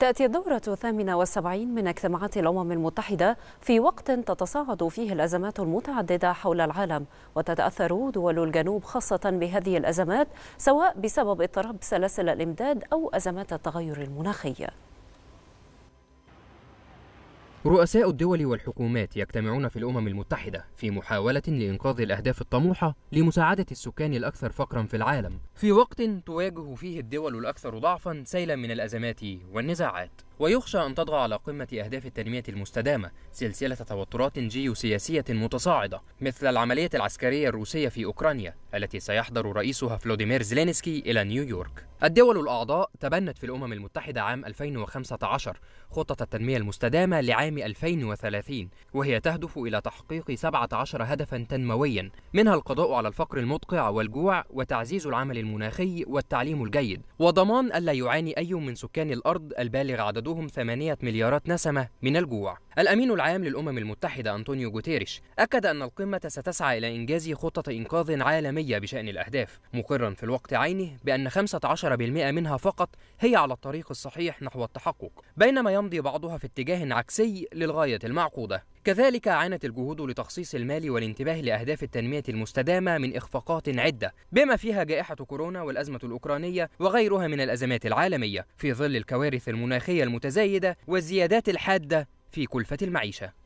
تأتي الدورة الثامنة والسبعين من اجتماعات الأمم المتحدة في وقت تتصاعد فيه الأزمات المتعددة حول العالم وتتأثر دول الجنوب خاصة بهذه الأزمات سواء بسبب اضطراب سلاسل الإمداد أو أزمات التغير المناخي رؤساء الدول والحكومات يجتمعون في الأمم المتحدة في محاولة لإنقاذ الأهداف الطموحة لمساعدة السكان الأكثر فقرا في العالم، في وقت تواجه فيه الدول الأكثر ضعفا سيلا من الأزمات والنزاعات، ويخشى أن تضغى على قمة أهداف التنمية المستدامة سلسلة توترات جيوسياسية متصاعدة، مثل العملية العسكرية الروسية في أوكرانيا التي سيحضر رئيسها فلوديمير زلينسكي إلى نيويورك. الدول الأعضاء تبنت في الأمم المتحدة عام 2015 خطة التنمية المستدامة لعام 2030 وهي تهدف إلى تحقيق 17 هدفا تنمويا منها القضاء على الفقر المدقع والجوع وتعزيز العمل المناخي والتعليم الجيد وضمان ألا يعاني أي من سكان الأرض البالغ عددهم 8 مليارات نسمة من الجوع الأمين العام للأمم المتحدة أنطونيو جوتيريش أكد أن القمة ستسعى إلى إنجاز خطة إنقاذ عالمية بشأن الأهداف مقرا في الوقت عينه بأن 15% منها فقط هي على الطريق الصحيح نحو التحقق بينما يمضي بعضها في اتجاه عكسي للغاية المعقودة كذلك عانت الجهود لتخصيص المال والانتباه لأهداف التنمية المستدامة من إخفاقات عدة بما فيها جائحة كورونا والأزمة الأوكرانية وغيرها من الأزمات العالمية في ظل الكوارث المناخية المتزايدة والزيادات الحادة في كلفة المعيشة